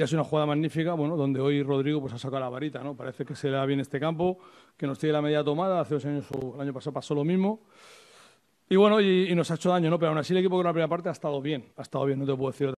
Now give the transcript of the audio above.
y ha sido una jugada magnífica, bueno, donde hoy Rodrigo pues, ha sacado la varita, ¿no? Parece que se le da bien este campo, que nos tiene la media tomada, hace dos años, el año pasado pasó lo mismo. Y bueno, y, nos ha hecho daño, ¿no? Pero aún así el equipo con la primera parte ha estado bien, ha estado bien, no te puedo decir